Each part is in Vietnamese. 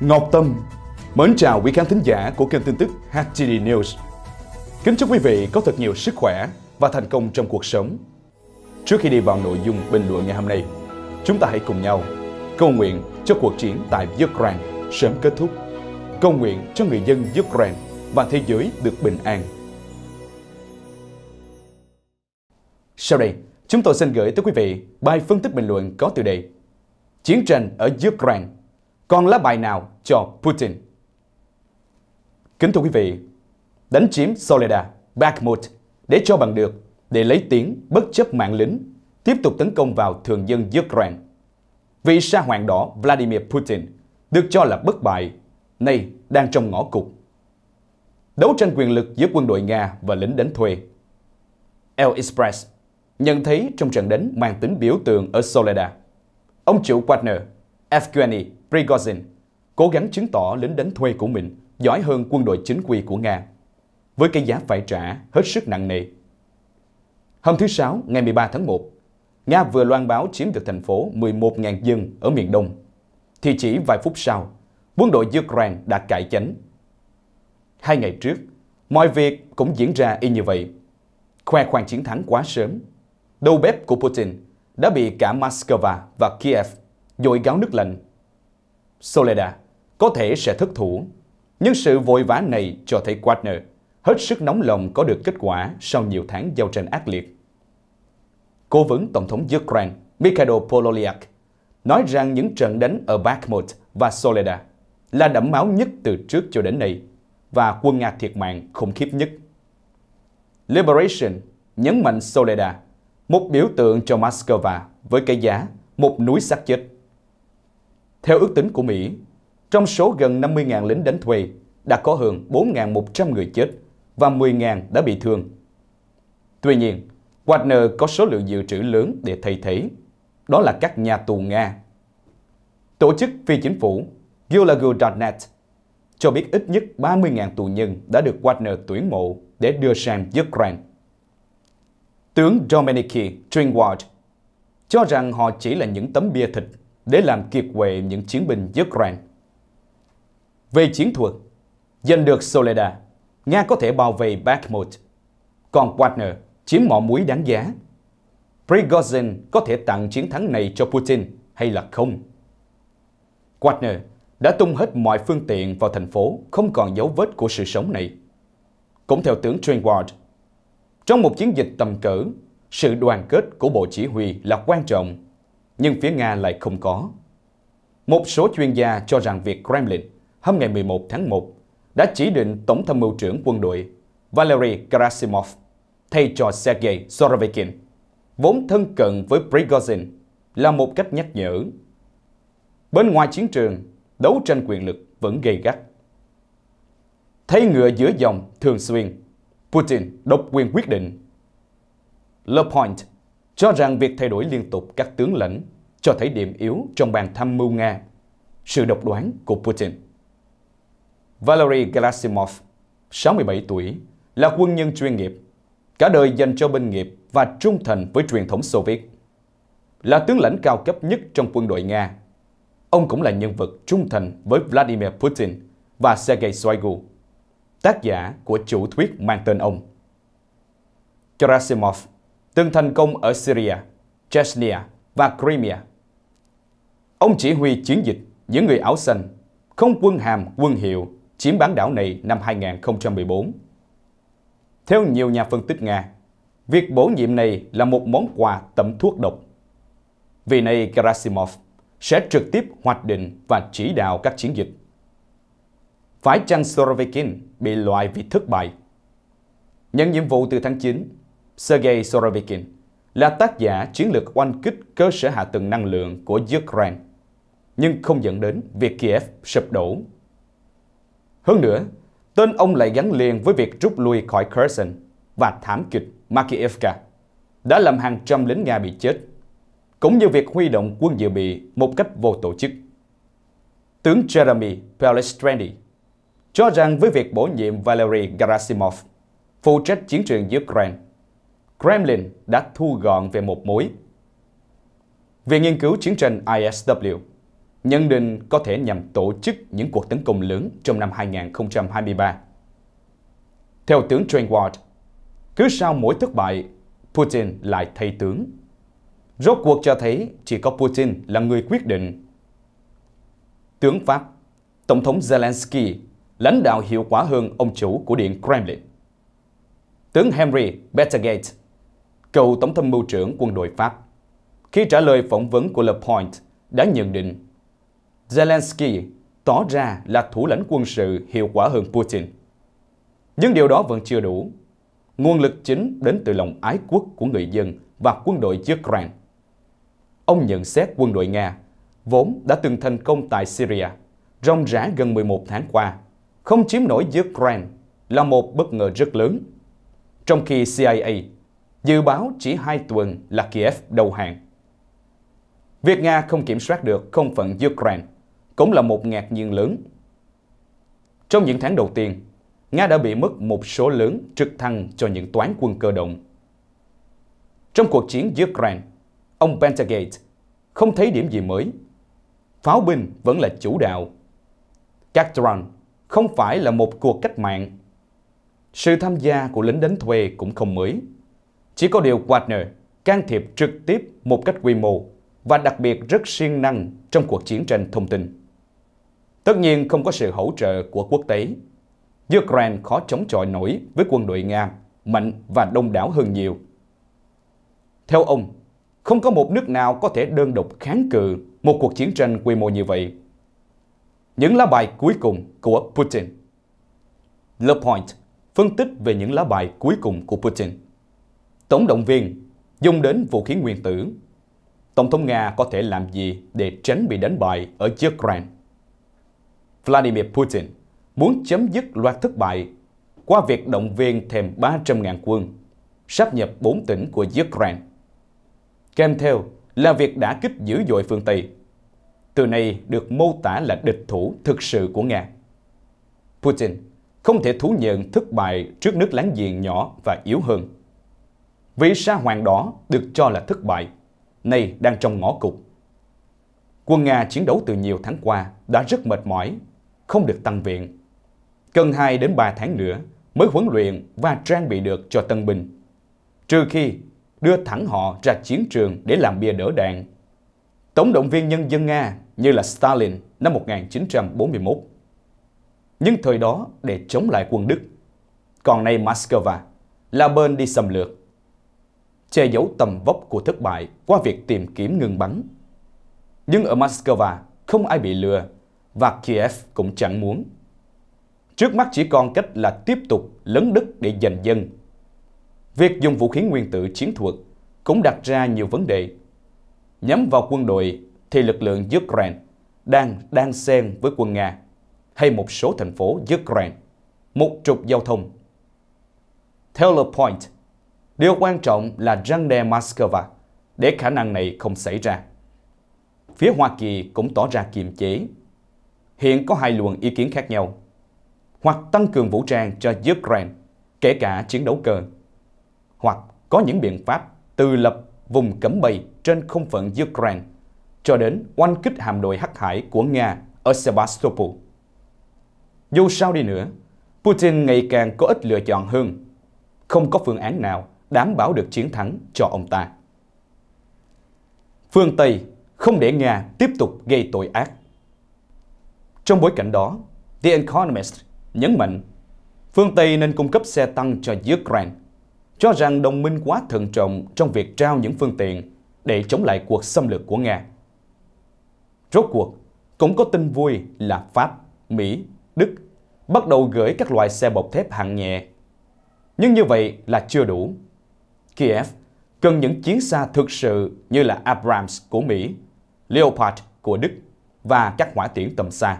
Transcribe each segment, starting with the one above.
Ngọc Tâm Mến chào quý khán thính giả của kênh tin tức HTD News Kính chúc quý vị có thật nhiều sức khỏe và thành công trong cuộc sống Trước khi đi vào nội dung bình luận ngày hôm nay Chúng ta hãy cùng nhau cầu nguyện cho cuộc chiến tại Ukraine sớm kết thúc Cầu nguyện cho người dân Ukraine và thế giới được bình an Sau đây, chúng tôi xin gửi tới quý vị bài phân tích bình luận có tiêu đề Chiến tranh ở Ukraine còn lá bài nào cho Putin? Kính thưa quý vị, đánh chiếm Soledad, Bakhmut để cho bằng được, để lấy tiếng bất chấp mạng lính, tiếp tục tấn công vào thường dân Ukraine. Vị sa hoàng đỏ Vladimir Putin được cho là bất bại, nay đang trong ngõ cụt. Đấu tranh quyền lực giữa quân đội Nga và lính đánh thuê. El Express nhận thấy trong trận đánh mang tính biểu tượng ở Soledad, ông chủ Wagner Evgeny Prigozhin cố gắng chứng tỏ lính đánh thuê của mình giỏi hơn quân đội chính quy của Nga, với cái giá phải trả hết sức nặng nề. Hôm thứ Sáu, ngày 13 tháng 1, Nga vừa loan báo chiếm được thành phố 11.000 dân ở miền Đông, thì chỉ vài phút sau, quân đội Ukraine đã cải chánh. Hai ngày trước, mọi việc cũng diễn ra y như vậy. Khoe khoang chiến thắng quá sớm, đầu bếp của Putin đã bị cả Moscow và Kiev dội gáo nước lạnh. Soledad có thể sẽ thất thủ, nhưng sự vội vã này cho thấy Wagner hết sức nóng lòng có được kết quả sau nhiều tháng giao tranh ác liệt. Cố vấn Tổng thống Ukraine Mikhail Pololyak nói rằng những trận đánh ở Bakhmut và Soledad là đẫm máu nhất từ trước cho đến nay và quân Nga thiệt mạng khủng khiếp nhất. Liberation nhấn mạnh Soledad, một biểu tượng cho Moscow với cái giá một núi xác chết. Theo ước tính của Mỹ, trong số gần 50.000 lính đánh thuê, đã có hơn 4.100 người chết và 10.000 đã bị thương. Tuy nhiên, Wagner có số lượng dự trữ lớn để thay thế, đó là các nhà tù Nga. Tổ chức phi chính phủ Gulagu.net cho biết ít nhất 30.000 tù nhân đã được Wagner tuyển mộ để đưa sang Ukraine. Tướng Domenici Tringward cho rằng họ chỉ là những tấm bia thịt để làm kiệt quệ những chiến binh dứt Ukraine. Về chiến thuật, giành được Soleda, Nga có thể bao vây Bakhmut, còn Wagner chiếm mỏ muối đáng giá. Prigozhin có thể tặng chiến thắng này cho Putin hay là không? Wagner đã tung hết mọi phương tiện vào thành phố không còn dấu vết của sự sống này. Cũng theo tướng Ward, trong một chiến dịch tầm cỡ, sự đoàn kết của Bộ Chỉ huy là quan trọng nhưng phía Nga lại không có. Một số chuyên gia cho rằng việc Kremlin hôm ngày 11 tháng 1 đã chỉ định Tổng tham mưu trưởng quân đội Valery Gerasimov thay cho Sergei sorovikin vốn thân cận với Prigozhin, là một cách nhắc nhở. Bên ngoài chiến trường, đấu tranh quyền lực vẫn gây gắt. Thấy ngựa giữa dòng thường xuyên, Putin độc quyền quyết định. Le Point cho rằng việc thay đổi liên tục các tướng lĩnh cho thấy điểm yếu trong bàn tham mưu Nga, sự độc đoán của Putin. Valery Gerasimov, 67 tuổi, là quân nhân chuyên nghiệp, cả đời dành cho binh nghiệp và trung thành với truyền thống Xô Viết. Là tướng lãnh cao cấp nhất trong quân đội Nga, ông cũng là nhân vật trung thành với Vladimir Putin và Sergei Shoigu, tác giả của chủ thuyết mang tên ông. Gerasimov từng thành công ở Syria, Chechnya và Crimea. Ông chỉ huy chiến dịch những người áo xanh, không quân hàm quân hiệu chiếm bán đảo này năm 2014. Theo nhiều nhà phân tích Nga, việc bổ nhiệm này là một món quà tẩm thuốc độc. Vì này Gerasimov sẽ trực tiếp hoạch định và chỉ đạo các chiến dịch. Phải chăng Sorovikin bị loại vì thất bại? Nhận nhiệm vụ từ tháng 9, Sergei Sorovikin, là tác giả chiến lược oanh kích cơ sở hạ tầng năng lượng của Ukraine, nhưng không dẫn đến việc Kiev sụp đổ. Hơn nữa, tên ông lại gắn liền với việc rút lui khỏi Kherson và thảm kịch Makiivka, đã làm hàng trăm lính Nga bị chết, cũng như việc huy động quân dự bị một cách vô tổ chức. Tướng Jeremy Pelestrandy cho rằng với việc bổ nhiệm Valery Gerasimov, phụ trách chiến trường Ukraine, Kremlin đã thu gọn về một mối. Viện nghiên cứu chiến tranh ISW nhận định có thể nhằm tổ chức những cuộc tấn công lớn trong năm 2023. Theo tướng Jane Ward, cứ sau mỗi thất bại, Putin lại thay tướng. Rốt cuộc cho thấy chỉ có Putin là người quyết định. Tướng Pháp, Tổng thống Zelensky lãnh đạo hiệu quả hơn ông chủ của Điện Kremlin. Tướng Henry Bettergate cựu Tổng tham mưu trưởng quân đội Pháp, khi trả lời phỏng vấn của Le Point đã nhận định Zelensky tỏ ra là thủ lãnh quân sự hiệu quả hơn Putin. Nhưng điều đó vẫn chưa đủ. Nguồn lực chính đến từ lòng ái quốc của người dân và quân đội Ukraine. Ông nhận xét quân đội Nga, vốn đã từng thành công tại Syria, rong rã gần 11 tháng qua, không chiếm nổi Ukraine là một bất ngờ rất lớn. Trong khi CIA dự báo chỉ hai tuần là Kiev đầu hàng. Việc Nga không kiểm soát được không phận Ukraine cũng là một ngạc nhiên lớn. Trong những tháng đầu tiên, Nga đã bị mất một số lớn trực thăng cho những toán quân cơ động. Trong cuộc chiến Ukraine, ông Pentagate không thấy điểm gì mới. Pháo binh vẫn là chủ đạo. Các drone không phải là một cuộc cách mạng. Sự tham gia của lính đánh thuê cũng không mới. Chỉ có điều Wagner can thiệp trực tiếp một cách quy mô và đặc biệt rất siêng năng trong cuộc chiến tranh thông tin. Tất nhiên không có sự hỗ trợ của quốc tế, Ukraine khó chống chọi nổi với quân đội Nga mạnh và đông đảo hơn nhiều. Theo ông, không có một nước nào có thể đơn độc kháng cự một cuộc chiến tranh quy mô như vậy. Những lá bài cuối cùng của Putin Le Point phân tích về những lá bài cuối cùng của Putin. Tổng động viên dùng đến vũ khí nguyên tử. Tổng thống Nga có thể làm gì để tránh bị đánh bại ở Ukraine? Vladimir Putin muốn chấm dứt loạt thất bại qua việc động viên thêm 300.000 quân, sáp nhập 4 tỉnh của Ukraine. Kèm theo là việc đã kích dữ dội phương Tây. Từ này được mô tả là địch thủ thực sự của Nga. Putin không thể thú nhận thất bại trước nước láng giềng nhỏ và yếu hơn vì sa hoàng đỏ được cho là thất bại, nay đang trong ngõ cụt. Quân Nga chiến đấu từ nhiều tháng qua đã rất mệt mỏi, không được tăng viện. Cần 2 đến 3 tháng nữa mới huấn luyện và trang bị được cho tân binh. Trừ khi đưa thẳng họ ra chiến trường để làm bia đỡ đạn. Tổng động viên nhân dân Nga như là Stalin năm 1941. Nhưng thời đó để chống lại quân Đức. Còn nay Moscow là bên đi xâm lược che giấu tầm vóc của thất bại qua việc tìm kiếm ngừng bắn. Nhưng ở Moscow không ai bị lừa và Kiev cũng chẳng muốn. Trước mắt chỉ còn cách là tiếp tục lấn đất để giành dân. Việc dùng vũ khí nguyên tử chiến thuật cũng đặt ra nhiều vấn đề. Nhắm vào quân đội thì lực lượng Ukraine đang đang xen với quân Nga hay một số thành phố Ukraine, một trục giao thông. Taylor Point, Điều quan trọng là răng đe Moscow để khả năng này không xảy ra. Phía Hoa Kỳ cũng tỏ ra kiềm chế. Hiện có hai luồng ý kiến khác nhau. Hoặc tăng cường vũ trang cho Ukraine, kể cả chiến đấu cơ. Hoặc có những biện pháp từ lập vùng cấm bay trên không phận Ukraine cho đến oanh kích hạm đội hắc hải của Nga ở Sebastopol. Dù sao đi nữa, Putin ngày càng có ít lựa chọn hơn. Không có phương án nào đảm bảo được chiến thắng cho ông ta. Phương Tây không để Nga tiếp tục gây tội ác. Trong bối cảnh đó, The Economist nhấn mạnh phương Tây nên cung cấp xe tăng cho Ukraine, cho rằng đồng minh quá thận trọng trong việc trao những phương tiện để chống lại cuộc xâm lược của Nga. Rốt cuộc, cũng có tin vui là Pháp, Mỹ, Đức bắt đầu gửi các loại xe bọc thép hạng nhẹ. Nhưng như vậy là chưa đủ. Kiev cần những chiến xa thực sự như là Abrams của Mỹ, Leopard của Đức và các hỏa tiễn tầm xa.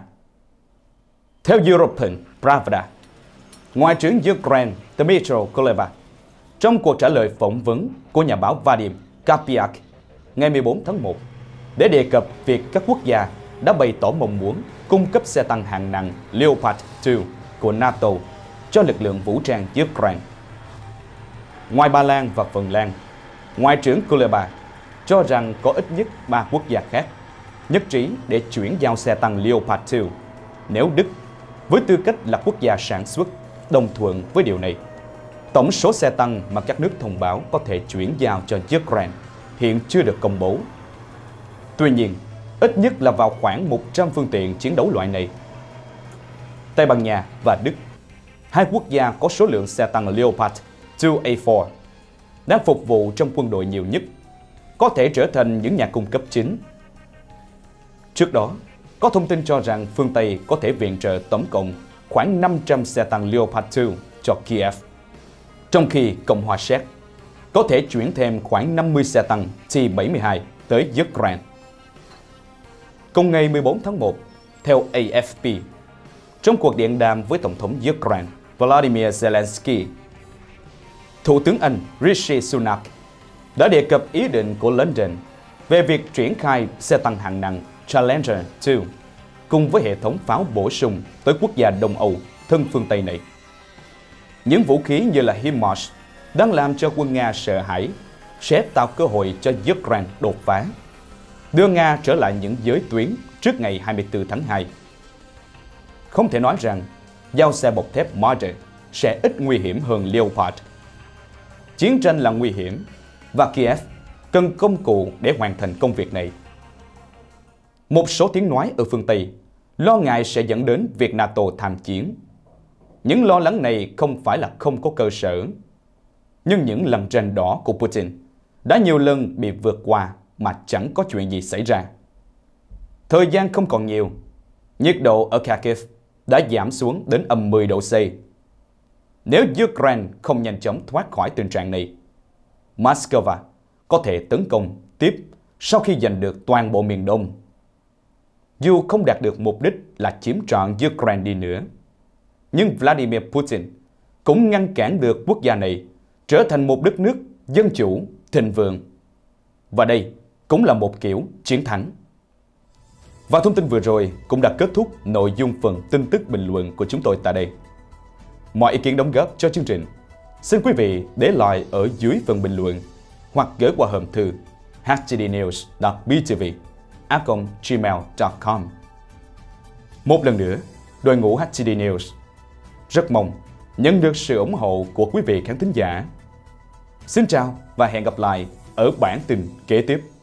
Theo European Pravda, Ngoại trưởng Ukraine Dmytro Kuleba trong cuộc trả lời phỏng vấn của nhà báo Vadim Kapiak ngày 14 tháng 1 để đề cập việc các quốc gia đã bày tỏ mong muốn cung cấp xe tăng hạng nặng Leopard 2 của NATO cho lực lượng vũ trang Ukraine ngoài Ba Lan và Phần Lan, Ngoại trưởng Kuleba cho rằng có ít nhất 3 quốc gia khác nhất trí để chuyển giao xe tăng Leopard 2 nếu Đức, với tư cách là quốc gia sản xuất, đồng thuận với điều này. Tổng số xe tăng mà các nước thông báo có thể chuyển giao cho Ukraine hiện chưa được công bố. Tuy nhiên, ít nhất là vào khoảng 100 phương tiện chiến đấu loại này. Tây Ban Nha và Đức, hai quốc gia có số lượng xe tăng Leopard 2A4 đã phục vụ trong quân đội nhiều nhất, có thể trở thành những nhà cung cấp chính. Trước đó, có thông tin cho rằng phương Tây có thể viện trợ tổng cộng khoảng 500 xe tăng Leopard 2 cho Kiev, trong khi Cộng hòa Séc có thể chuyển thêm khoảng 50 xe tăng T-72 tới Ukraine. Cùng ngày 14 tháng 1, theo AFP, trong cuộc điện đàm với Tổng thống Ukraine Vladimir Zelensky Thủ tướng Anh Rishi Sunak đã đề cập ý định của London về việc triển khai xe tăng hạng nặng Challenger 2 cùng với hệ thống pháo bổ sung tới quốc gia Đông Âu thân phương Tây này. Những vũ khí như là HIMARS đang làm cho quân Nga sợ hãi sẽ tạo cơ hội cho Ukraine đột phá, đưa Nga trở lại những giới tuyến trước ngày 24 tháng 2. Không thể nói rằng giao xe bọc thép Marder sẽ ít nguy hiểm hơn Leopard Chiến tranh là nguy hiểm và Kiev cần công cụ để hoàn thành công việc này. Một số tiếng nói ở phương Tây lo ngại sẽ dẫn đến việc NATO tham chiến. Những lo lắng này không phải là không có cơ sở, nhưng những lần tranh đỏ của Putin đã nhiều lần bị vượt qua mà chẳng có chuyện gì xảy ra. Thời gian không còn nhiều, nhiệt độ ở Kharkiv đã giảm xuống đến âm 10 độ C nếu Ukraine không nhanh chóng thoát khỏi tình trạng này, Moscow có thể tấn công tiếp sau khi giành được toàn bộ miền Đông. Dù không đạt được mục đích là chiếm trọn Ukraine đi nữa, nhưng Vladimir Putin cũng ngăn cản được quốc gia này trở thành một đất nước dân chủ, thịnh vượng. Và đây cũng là một kiểu chiến thắng. Và thông tin vừa rồi cũng đã kết thúc nội dung phần tin tức bình luận của chúng tôi tại đây. Mọi ý kiến đóng góp cho chương trình, xin quý vị để lại ở dưới phần bình luận hoặc gửi qua hộp thư htdnews.btv gmail.com Một lần nữa, đội ngũ HTD News rất mong nhận được sự ủng hộ của quý vị khán thính giả. Xin chào và hẹn gặp lại ở bản tin kế tiếp.